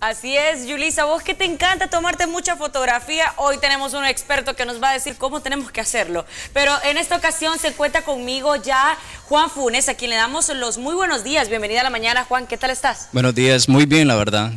Así es, Yulisa, vos que te encanta tomarte mucha fotografía, hoy tenemos un experto que nos va a decir cómo tenemos que hacerlo. Pero en esta ocasión se cuenta conmigo ya Juan Funes, a quien le damos los muy buenos días. Bienvenida a la mañana, Juan, ¿qué tal estás? Buenos días, muy bien, la verdad.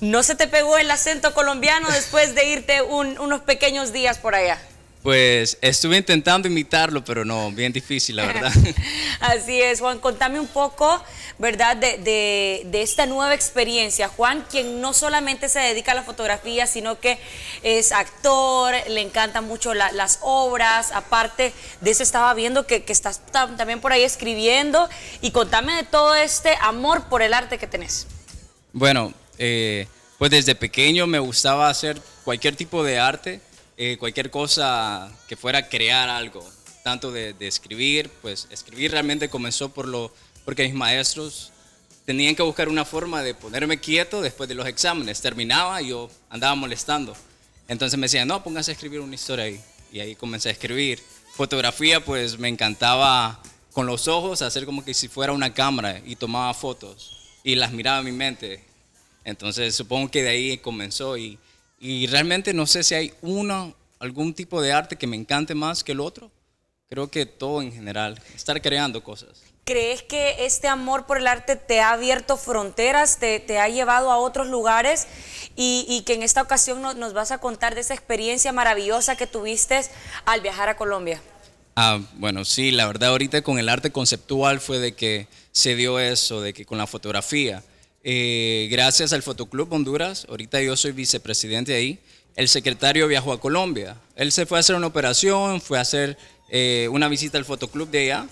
¿No se te pegó el acento colombiano después de irte unos pequeños días por allá? Pues estuve intentando imitarlo, pero no, bien difícil, la verdad. Así es, Juan, contame un poco, ¿verdad?, de, esta nueva experiencia. Juan, quien no solamente se dedica a la fotografía, sino que es actor, le encantan mucho las obras, aparte de eso estaba viendo que, estás también por ahí escribiendo, y contame de todo este amor por el arte que tenés. Bueno, eh, pues desde pequeño me gustaba hacer cualquier tipo de arte, eh, cualquier cosa que fuera crear algo, tanto de, escribir, pues escribir realmente comenzó por lo, porque mis maestros tenían que buscar una forma de ponerme quieto después de los exámenes. Terminaba y yo andaba molestando. Entonces me decían, no, póngase a escribir una historia ahí. Y ahí comencé a escribir. Fotografía, pues me encantaba con los ojos hacer como que si fuera una cámara y tomaba fotos y las miraba en mi mente. Entonces supongo que de ahí comenzó y y realmente no sé si hay uno, algún tipo de arte que me encante más que el otro. Creo que todo en general, estar creando cosas. ¿Crees que este amor por el arte te ha abierto fronteras, te, ha llevado a otros lugares y, que en esta ocasión nos vas a contar de esa experiencia maravillosa que tuviste al viajar a Colombia? Ah, bueno, sí, la verdad ahorita con el arte conceptual fue de que se dio eso, de que con la fotografía, eh, gracias al Fotoclub Honduras, ahorita yo soy vicepresidente ahí, el secretario viajó a Colombia. Él se fue a hacer una operación, fue a hacer eh, una visita al Fotoclub de allá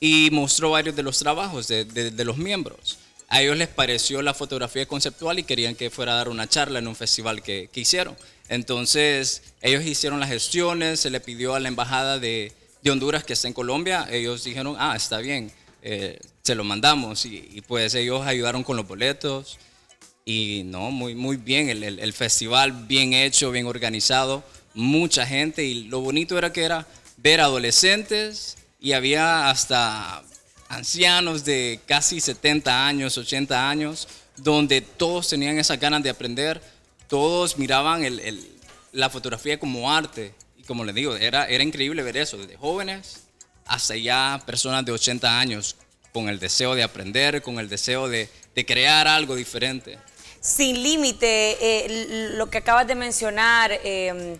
y mostró varios de los trabajos de, los miembros. A ellos les pareció la fotografía conceptual y querían que fuera a dar una charla en un festival que, hicieron. Entonces, ellos hicieron las gestiones, se le pidió a la embajada de, Honduras que está en Colombia, ellos dijeron, ah, está bien, eh, se lo mandamos y, pues ellos ayudaron con los boletos y no, muy, muy bien, el, el, festival bien hecho, bien organizado, mucha gente y lo bonito era que era ver adolescentes y había hasta ancianos de casi 70 años, 80 años, donde todos tenían esas ganas de aprender, todos miraban el, la fotografía como arte y como les digo, era, era increíble ver eso, desde jóvenes hasta ya personas de 80 años con el deseo de aprender, con el deseo de, crear algo diferente. Sin límite, eh, lo que acabas de mencionar, em,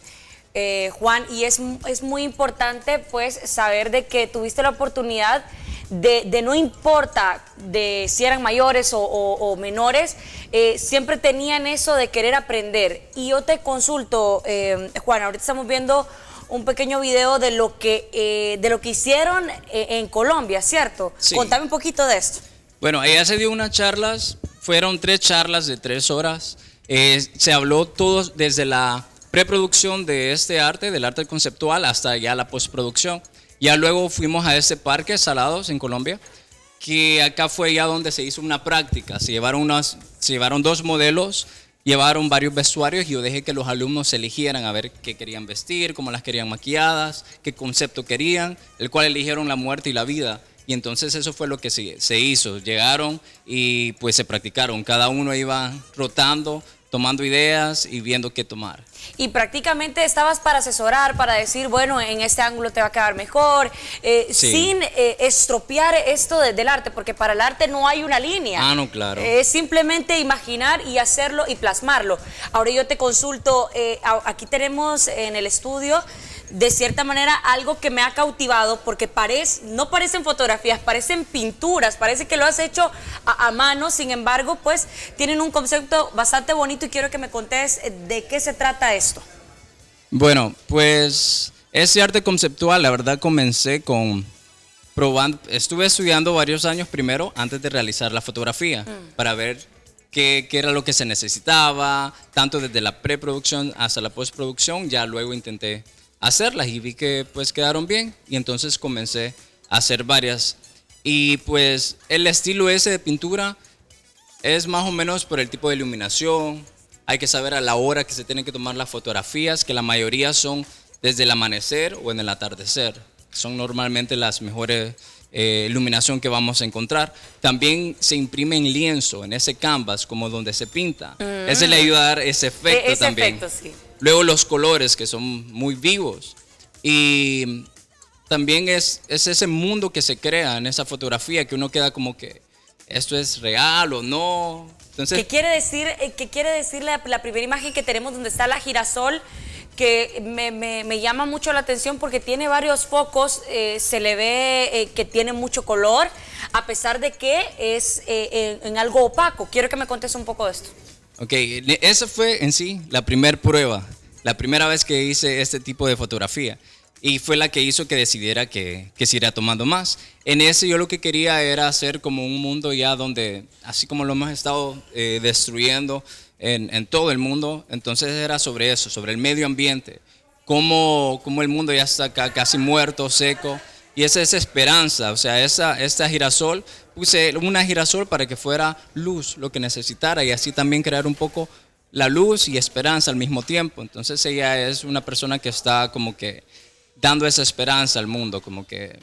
eh, Juan, y es, es, muy importante pues saber de que tuviste la oportunidad de, no importa de si eran mayores o, o menores, eh, siempre tenían eso de querer aprender. Y yo te consulto, em, Juan, ahorita estamos viendo un pequeño video de lo que, eh, de lo que hicieron eh, en Colombia, ¿cierto? Contame un poquito de esto. Bueno, ella se dio unas charlas, fueron tres charlas de tres horas. Eh, se habló todo desde la preproducción de este arte, del arte conceptual, hasta ya la postproducción. Ya luego fuimos a este parque, Salados, en Colombia, que acá fue ya donde se hizo una práctica. Se llevaron, unas, se llevaron dos modelos Llevaron varios vestuarios y yo dejé que los alumnos eligieran a ver qué querían vestir, cómo las querían maquilladas, qué concepto querían, el cual eligieron la muerte y la vida. Y entonces eso fue lo que se hizo. Llegaron y pues se practicaron. Cada uno iba rotando tomando ideas y viendo qué tomar. Y prácticamente estabas para asesorar, para decir, bueno, en este ángulo te va a quedar mejor, eh, sin eh, estropear esto desde del arte, porque para el arte no hay una línea. Ah, no, claro. es simplemente imaginar y hacerlo y plasmarlo. Ahora yo te consulto, eh, aquí tenemos en el estudio de cierta manera algo que me ha cautivado porque parece, no parecen fotografías, parecen pinturas, parece que lo has hecho a, mano, sin embargo, pues tienen un concepto bastante bonito y quiero que me contes eh, de qué se trata esto. Bueno, pues ese arte conceptual, la verdad comencé con probando, estuve estudiando varios años primero antes de realizar la fotografía mm. para ver qué, era lo que se necesitaba, tanto desde la preproducción hasta la postproducción, ya luego intenté hacerlas y vi que pues quedaron bien y entonces comencé a hacer varias. Y pues el estilo ese de pintura es más o menos por el tipo de iluminación, hay que saber a la hora que se tienen que tomar las fotografías, que la mayoría son desde el amanecer o en el atardecer. Son normalmente las mejores eh, iluminación que vamos a encontrar. También se imprime en lienzo, en ese canvas, como donde se pinta. Ese le mm. ayuda a dar ese e-, efecto también. Luego los colores, que son muy vivos. Y también es, ese mundo que se crea en esa fotografía, que uno queda como que esto es real o no. ¿Qué quiere decir, eh, qué quiere decir la, primera imagen que tenemos donde está la girasol? que me, llama mucho la atención porque tiene varios focos, eh, se le ve eh, que tiene mucho color, a pesar de que es en, en, algo opaco. Quiero que me contes un poco de esto. Ok, esa fue en sí la primera prueba, la primera vez que hice este tipo de fotografía y fue la que hizo que decidiera que, que iría tomando más. En ese yo lo que quería era hacer como un mundo ya donde, así como lo hemos estado eh, destruyendo en, en, todo el mundo, entonces era sobre eso, sobre el medio ambiente, cómo, el mundo ya está casi muerto, seco, y esa es esperanza, o sea, esa, esa girasol, puse una girasol para que fuera luz lo que necesitara y así también crear un poco la luz y esperanza al mismo tiempo. Entonces ella es una persona que está como que dando esa esperanza al mundo, como que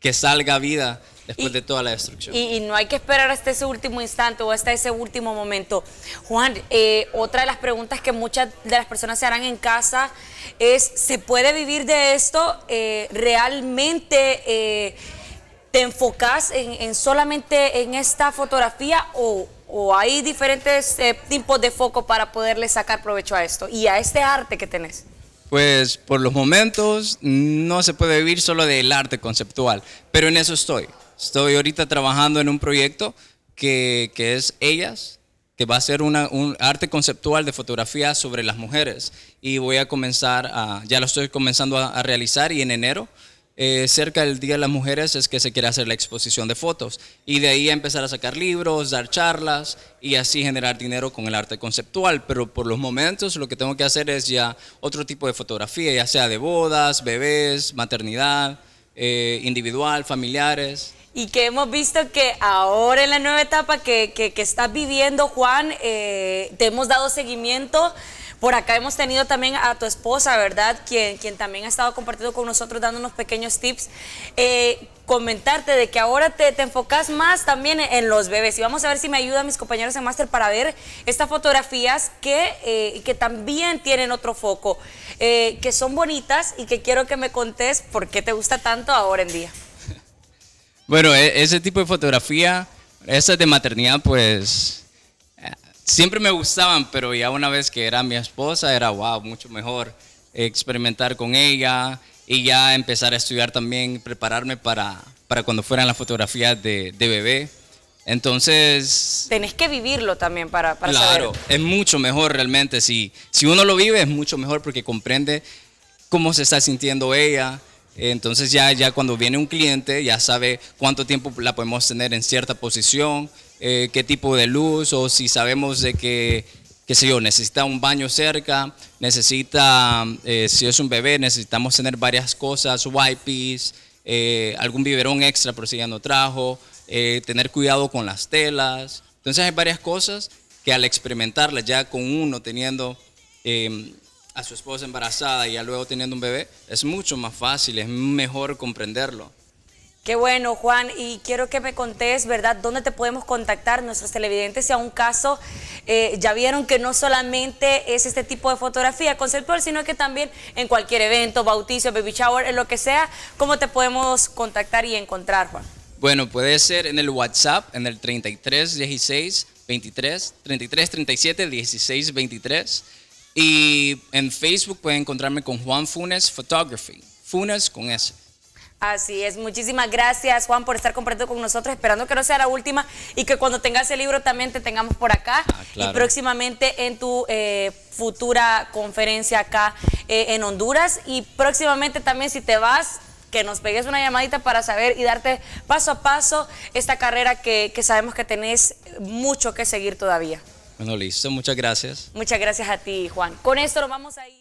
que salga vida después de toda la destrucción. Y, no hay que esperar hasta ese último instante o hasta ese último momento. Juan, eh, otra de las preguntas que muchas de las personas se harán en casa es, ¿se puede vivir de esto? Eh, ¿Realmente eh, te enfocas en, solamente en esta fotografía o, o hay diferentes tipos de foco para poderle sacar provecho a esto y a este arte que tenés? Pues por los momentos no se puede vivir solo del arte conceptual, pero en eso estoy. Estoy ahorita trabajando en un proyecto que, es Ellas, que va a ser un arte conceptual de fotografía sobre las mujeres. Y voy a comenzar, a, ya lo estoy comenzando a realizar y en enero eh, cerca del Día de las Mujeres es que se quiere hacer la exposición de fotos y de ahí empezar a sacar libros, dar charlas y así generar dinero con el arte conceptual. Pero por los momentos lo que tengo que hacer es ya otro tipo de fotografía, ya sea de bodas, bebés, maternidad, eh, individual, familiares y que hemos visto que ahora en la nueva etapa que, que, estás viviendo, Juan, eh, te hemos dado seguimiento por acá hemos tenido también a tu esposa, ¿verdad? Quien, quien también ha estado compartiendo con nosotros, dando unos pequeños tips. Eh, comentarte de que ahora te, enfocas más también en los bebés. Y vamos a ver si me ayudan mis compañeros de máster para ver estas fotografías que, eh, que también tienen otro foco, eh, que son bonitas y que quiero que me contes por qué te gusta tanto ahora en día. Bueno, e, ese tipo de fotografía, esa de maternidad, pues siempre me gustaban, pero ya una vez que era mi esposa, era wow, mucho mejor experimentar con ella y ya empezar a estudiar también, prepararme para, para cuando fueran las fotografías de, bebé. Entonces... Tenés que vivirlo también para, para claro, es mucho mejor realmente. Si, si uno lo vive es mucho mejor porque comprende cómo se está sintiendo ella. Entonces ya, ya cuando viene un cliente ya sabe cuánto tiempo la podemos tener en cierta posición, eh, qué tipo de luz o si sabemos de que, qué sé yo, necesita un baño cerca, necesita, eh, si es un bebé, necesitamos tener varias cosas, wipes, eh, algún biberón extra por si ya no trajo, tener cuidado con las telas. Entonces hay varias cosas que al experimentarlas ya con uno teniendo em, a su esposa embarazada y ya luego teniendo un bebé, es mucho más fácil, es mejor comprenderlo. Qué bueno, Juan. Y quiero que me contés, ¿verdad?, dónde te podemos contactar nuestros televidentes si a un caso eh, ya vieron que no solamente es este tipo de fotografía conceptual, sino que también en cualquier evento, bautizo, baby shower, en lo que sea, ¿cómo te podemos contactar y encontrar, Juan? Bueno, puede ser en el WhatsApp, en el 3316 23 33 37 Y en Facebook puede encontrarme con Juan Funes Photography. Funes con S. Así es, muchísimas gracias Juan por estar compartiendo con nosotros, esperando que no sea la última y que cuando tengas el libro también te tengamos por acá ah, y próximamente en tu eh, futura conferencia acá eh, en Honduras y próximamente también si te vas que nos pegues una llamadita para saber y darte paso a paso esta carrera que, que sabemos que tenés mucho que seguir todavía. Bueno, listo, muchas gracias. Muchas gracias a ti Juan. Con esto nos vamos a ir.